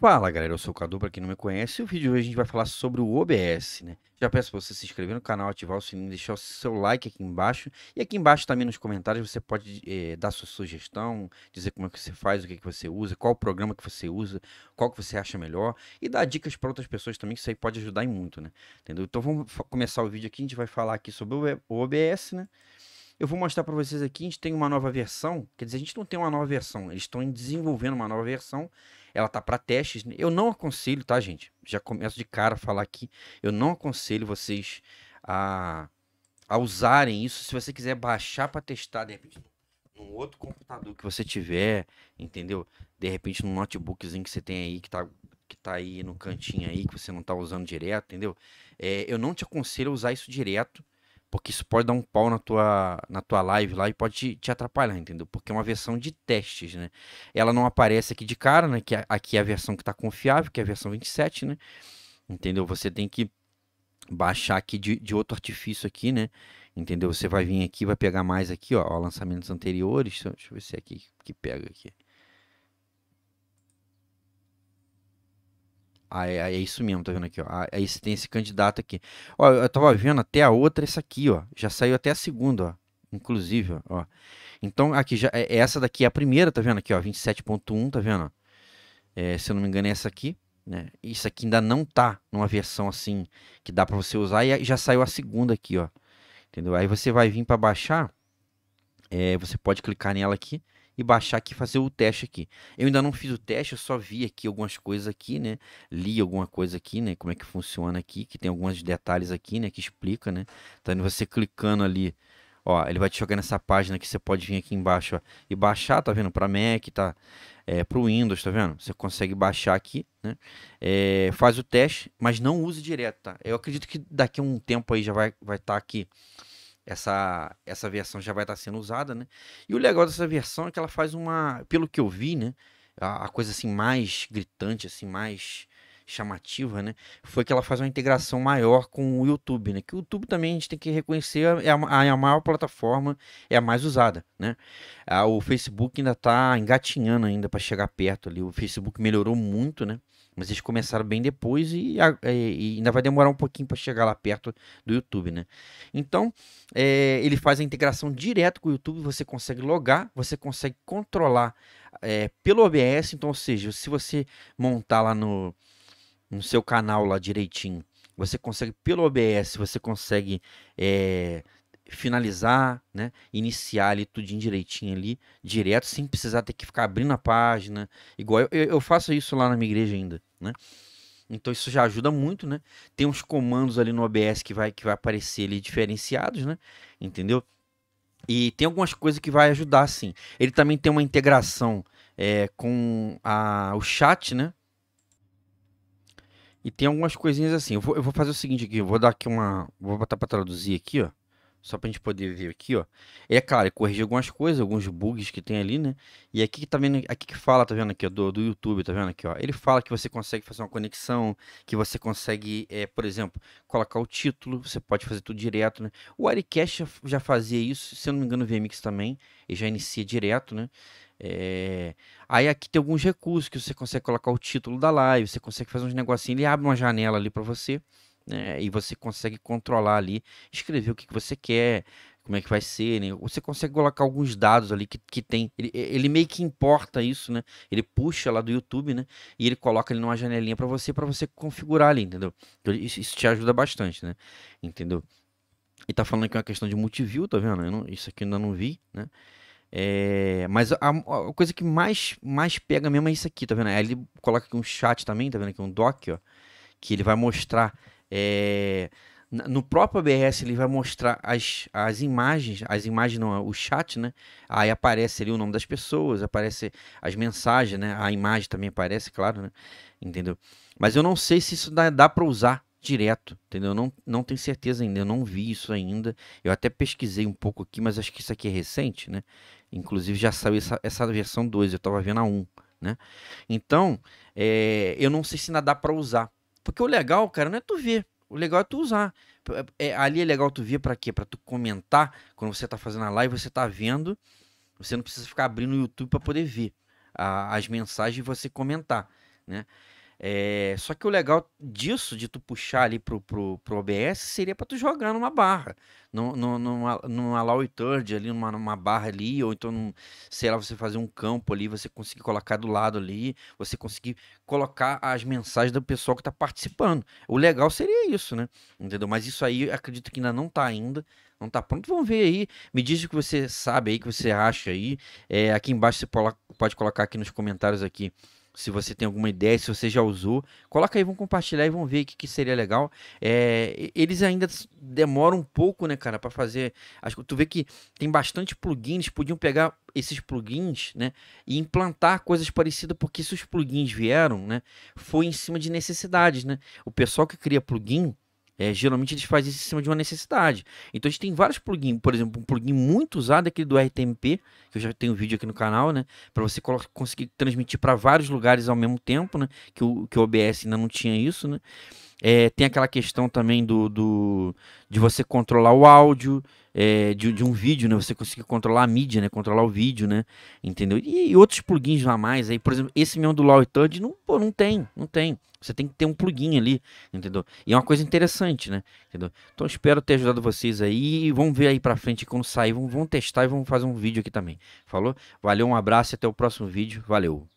Fala galera, eu sou o Cadu, para quem não me conhece, o vídeo de hoje a gente vai falar sobre o OBS, né? Já peço para você se inscrever no canal, ativar o sininho, deixar o seu like aqui embaixo e aqui embaixo também nos comentários você pode é, dar sua sugestão, dizer como é que você faz, o que, é que você usa, qual programa que você usa, qual que você acha melhor e dar dicas para outras pessoas também que isso aí pode ajudar em muito, né? Entendeu? Então vamos começar o vídeo aqui, a gente vai falar aqui sobre o OBS, né? Eu vou mostrar para vocês aqui, a gente tem uma nova versão, quer dizer, a gente não tem uma nova versão, eles estão desenvolvendo uma nova versão ela tá para testes. Né? Eu não aconselho, tá, gente? Já começo de cara a falar aqui. Eu não aconselho vocês a, a usarem isso. Se você quiser baixar para testar, de repente, num outro computador que você tiver, entendeu? De repente, num notebookzinho que você tem aí, que tá, que tá aí no cantinho aí, que você não tá usando direto, entendeu? É, eu não te aconselho a usar isso direto porque isso pode dar um pau na tua, na tua live lá e pode te, te atrapalhar, entendeu? Porque é uma versão de testes, né? Ela não aparece aqui de cara, né? Que aqui é a versão que está confiável, que é a versão 27, né? Entendeu? Você tem que baixar aqui de, de outro artifício aqui, né? Entendeu? Você vai vir aqui, vai pegar mais aqui, ó, ó lançamentos anteriores. Deixa eu ver se é aqui que pega aqui. Ah, é, é, isso mesmo, tá vendo aqui, ó. Ah, é esse, tem esse candidato aqui. Ó, eu tava vendo até a outra, essa aqui, ó. Já saiu até a segunda, ó. Inclusive, ó. Então, aqui já. É, essa daqui é a primeira, tá vendo aqui, ó? 27.1, tá vendo? É, se eu não me engano, é essa aqui. Né? Isso aqui ainda não tá numa versão assim que dá para você usar e já saiu a segunda aqui, ó. Entendeu? Aí você vai vir para baixar. É, você pode clicar nela aqui e baixar aqui, fazer o teste aqui. Eu ainda não fiz o teste, eu só vi aqui algumas coisas aqui, né? Li alguma coisa aqui, né? Como é que funciona aqui, que tem alguns detalhes aqui, né? Que explica, né? Então você clicando ali, ó, ele vai te jogar nessa página que você pode vir aqui embaixo ó, e baixar, tá vendo? Para Mac, tá? É, para o Windows, tá vendo? Você consegue baixar aqui, né? É, faz o teste, mas não use direto, tá? Eu acredito que daqui a um tempo aí já vai vai estar tá aqui essa, essa versão já vai estar sendo usada, né? E o legal dessa versão é que ela faz uma, pelo que eu vi, né? A, a, coisa assim mais gritante, assim mais chamativa, né? Foi que ela faz uma integração maior com o YouTube, né? Que o YouTube também a gente tem que reconhecer é, é a, é a, maior plataforma, é a mais usada, né? Ah, o Facebook ainda está engatinhando ainda para chegar perto ali. O Facebook melhorou muito, né? Mas eles começaram bem depois e, é, e ainda vai demorar um pouquinho para chegar lá perto do YouTube, né? Então, é, ele faz a integração direto com o YouTube, você consegue logar, você consegue controlar é, pelo OBS. Então, ou seja, se você montar lá no, no seu canal lá direitinho, você consegue pelo OBS, você consegue é, finalizar, né? Iniciar ali tudinho direitinho ali, direto, sem precisar ter que ficar abrindo a página. Igual eu, eu faço isso lá na minha igreja ainda, né? Então isso já ajuda muito, né? Tem uns comandos ali no OBS que vai que vai aparecer ali diferenciados, né? Entendeu? E tem algumas coisas que vai ajudar, sim. Ele também tem uma integração é, com a, o chat, né? E tem algumas coisinhas assim. Eu vou, eu vou fazer o seguinte aqui. Eu vou dar aqui uma. Vou botar para traduzir aqui, ó. Só pra gente poder ver aqui, ó. é claro, é corrigir algumas coisas, alguns bugs que tem ali, né? E aqui que tá vendo, aqui que fala, tá vendo aqui, ó, do, do YouTube, tá vendo aqui, ó. Ele fala que você consegue fazer uma conexão, que você consegue, é, por exemplo, colocar o título, você pode fazer tudo direto, né? O Aricast já, já fazia isso, se eu não me engano, o VMix também, e já inicia direto, né? É... Aí aqui tem alguns recursos que você consegue colocar o título da live, você consegue fazer uns negocinhos, ele abre uma janela ali para você né? E você consegue controlar ali, escrever o que, que você quer, como é que vai ser, né? Você consegue colocar alguns dados ali que, que tem. Ele, ele meio que importa isso, né? Ele puxa lá do YouTube, né? E ele coloca ele numa janelinha para você, para você configurar ali, entendeu? Então, isso, isso te ajuda bastante, né? Entendeu? E tá falando que é uma questão de multiview, tá vendo? Não, isso aqui eu ainda não vi, né? É, mas a, a, coisa que mais, mais pega mesmo é isso aqui, tá vendo? Aí ele coloca aqui um chat também, tá vendo aqui um doc, ó, que ele vai mostrar é, no próprio ABS ele vai mostrar as, as imagens, as imagens não, é, o chat, né? Aí aparece ali o nome das pessoas, aparece as mensagens, né? A imagem também aparece, claro, né? Entendeu? Mas eu não sei se isso dá, dá para usar direto, entendeu? Não, não tenho certeza ainda, eu não vi isso ainda. Eu até pesquisei um pouco aqui, mas acho que isso aqui é recente, né? Inclusive já saiu essa, essa versão 2, eu estava vendo a 1, né? Então, é, eu não sei se ainda dá para usar. Porque o legal, cara, não é tu ver. O legal é tu usar. É, é ali é legal tu ver para quê? Para tu comentar quando você tá fazendo a live, você tá vendo. Você não precisa ficar abrindo o YouTube para poder ver a, as mensagens e você comentar, né? É, só que o legal disso, de tu puxar ali pro, pro, pro OBS, seria para tu jogar numa barra. No, no, numa, numa Low Third ali, numa, numa barra ali, ou então, num, sei lá, você fazer um campo ali, você conseguir colocar do lado ali, você conseguir colocar as mensagens do pessoal que tá participando. O legal seria isso, né? Entendeu? Mas isso aí, acredito que ainda não tá ainda. Não tá pronto, vamos ver aí. Me diz o que você sabe aí, o que você acha aí. É, aqui embaixo você pode colocar aqui nos comentários aqui se você tem alguma ideia, se você já usou, coloca aí, vamos compartilhar e vamos ver o que, que seria legal. É, eles ainda demoram um pouco, né, cara, para fazer. Acho que tu vê que tem bastante plugins, podiam pegar esses plugins, né, e implantar coisas parecidas, porque se os plugins vieram, né, foi em cima de necessidades, né. O pessoal que cria plugin é, geralmente eles fazem isso em cima de uma necessidade. Então a gente tem vários plugins, por exemplo, um plugin muito usado é aquele do RTMP, que eu já tenho um vídeo aqui no canal, né? Para você conseguir transmitir para vários lugares ao mesmo tempo, né? Que o, que o OBS ainda não tinha isso, né? É, tem aquela questão também do, do, de você controlar o áudio é, de, de, um vídeo, né? Você conseguir controlar a mídia, né? Controlar o vídeo, né? Entendeu? E, e outros plugins lá mais aí, por exemplo, esse meu do Law Third não, pô, não tem, não tem. Você tem que ter um plugin ali, entendeu? E é uma coisa interessante, né? Entendeu? Então espero ter ajudado vocês aí e vamos ver aí para frente quando sair, vamos, vamos testar e vamos fazer um vídeo aqui também. Falou? Valeu, um abraço e até o próximo vídeo. Valeu.